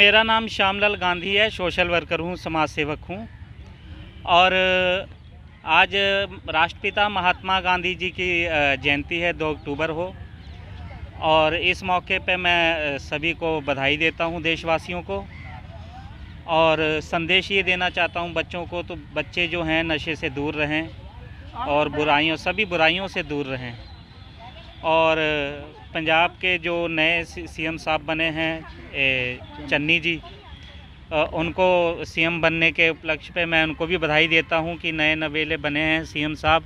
मेरा नाम श्यामलाल गांधी है सोशल वर्कर हूँ समाज सेवक हूँ और आज राष्ट्रपिता महात्मा गांधी जी की जयंती है दो अक्टूबर हो और इस मौके पे मैं सभी को बधाई देता हूँ देशवासियों को और संदेश ये देना चाहता हूँ बच्चों को तो बच्चे जो हैं नशे से दूर रहें और बुराइयों सभी बुराइयों से दूर रहें और पंजाब के जो नए सीएम साहब बने हैं चन्नी जी उनको सीएम बनने के उपलक्ष्य पे मैं उनको भी बधाई देता हूं कि नए नवेले बने हैं सीएम साहब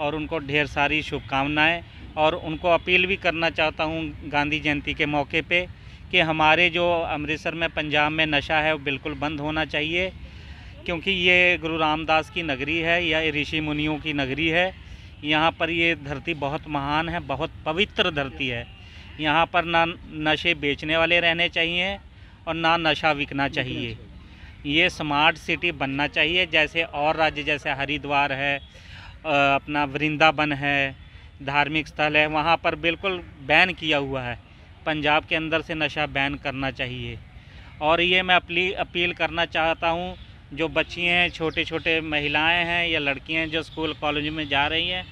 और उनको ढेर सारी शुभकामनाएं और उनको अपील भी करना चाहता हूं गांधी जयंती के मौके पे कि हमारे जो अमृतसर में पंजाब में नशा है वो बिल्कुल बंद होना चाहिए क्योंकि ये गुरु रामदास की नगरी है या ऋषि मुनियों की नगरी है यहाँ पर ये धरती बहुत महान है बहुत पवित्र धरती है यहाँ पर ना नशे बेचने वाले रहने चाहिए और ना नशा बिकना चाहिए ये स्मार्ट सिटी बनना चाहिए जैसे और राज्य जैसे हरिद्वार है अपना वृंदावन है धार्मिक स्थल है वहाँ पर बिल्कुल बैन किया हुआ है पंजाब के अंदर से नशा बैन करना चाहिए और ये मैं अपील करना चाहता हूँ जो बच्ची हैं छोटे छोटे महिलाएं हैं या लड़कियां जो स्कूल कॉलेज में जा रही हैं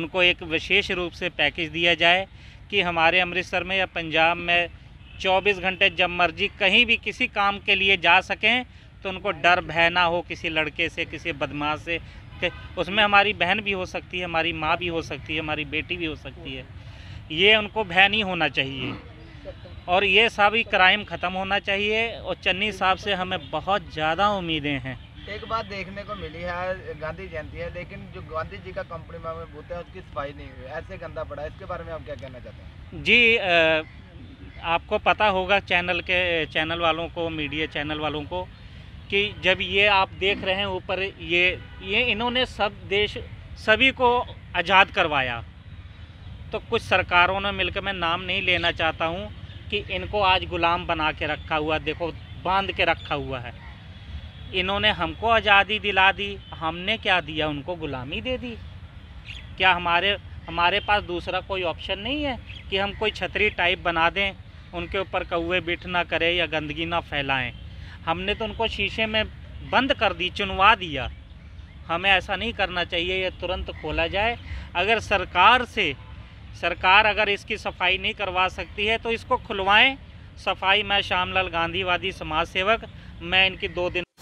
उनको एक विशेष रूप से पैकेज दिया जाए कि हमारे अमृतसर में या पंजाब में 24 घंटे जब मर्जी कहीं भी किसी काम के लिए जा सकें तो उनको डर भय ना हो किसी लड़के से किसी बदमाश से उसमें हमारी बहन भी हो सकती है हमारी माँ भी हो सकती है हमारी बेटी भी हो सकती है ये उनको भय नहीं होना चाहिए और ये सभी क्राइम ख़त्म होना चाहिए और चन्नी साहब से हमें बहुत ज़्यादा उम्मीदें हैं एक बात देखने को मिली है गांधी जयंती है लेकिन जो गांधी जी का कंपनी में भूत है उसकी सफाई नहीं हुई ऐसे गंदा पड़ा इसके बारे में आप क्या कहना चाहते हैं जी आपको पता होगा चैनल के चैनल वालों को मीडिया चैनल वालों को कि जब ये आप देख रहे हैं ऊपर ये ये इन्होंने सब देश सभी को आज़ाद करवाया तो कुछ सरकारों ने मिलकर मैं नाम नहीं लेना चाहता हूँ कि इनको आज गुलाम बना के रखा हुआ देखो बांध के रखा हुआ है इन्होंने हमको आज़ादी दिला दी हमने क्या दिया उनको गुलामी दे दी क्या हमारे हमारे पास दूसरा कोई ऑप्शन नहीं है कि हम कोई छतरी टाइप बना दें उनके ऊपर कौए बिठ ना करें या गंदगी ना फैलाएं हमने तो उनको शीशे में बंद कर दी चुनवा दिया हमें ऐसा नहीं करना चाहिए यह तुरंत खोला जाए अगर सरकार से सरकार अगर इसकी सफाई नहीं करवा सकती है तो इसको खुलवाएं सफाई मैं श्यामलाल गांधीवादी समाज सेवक मैं इनकी दो दिन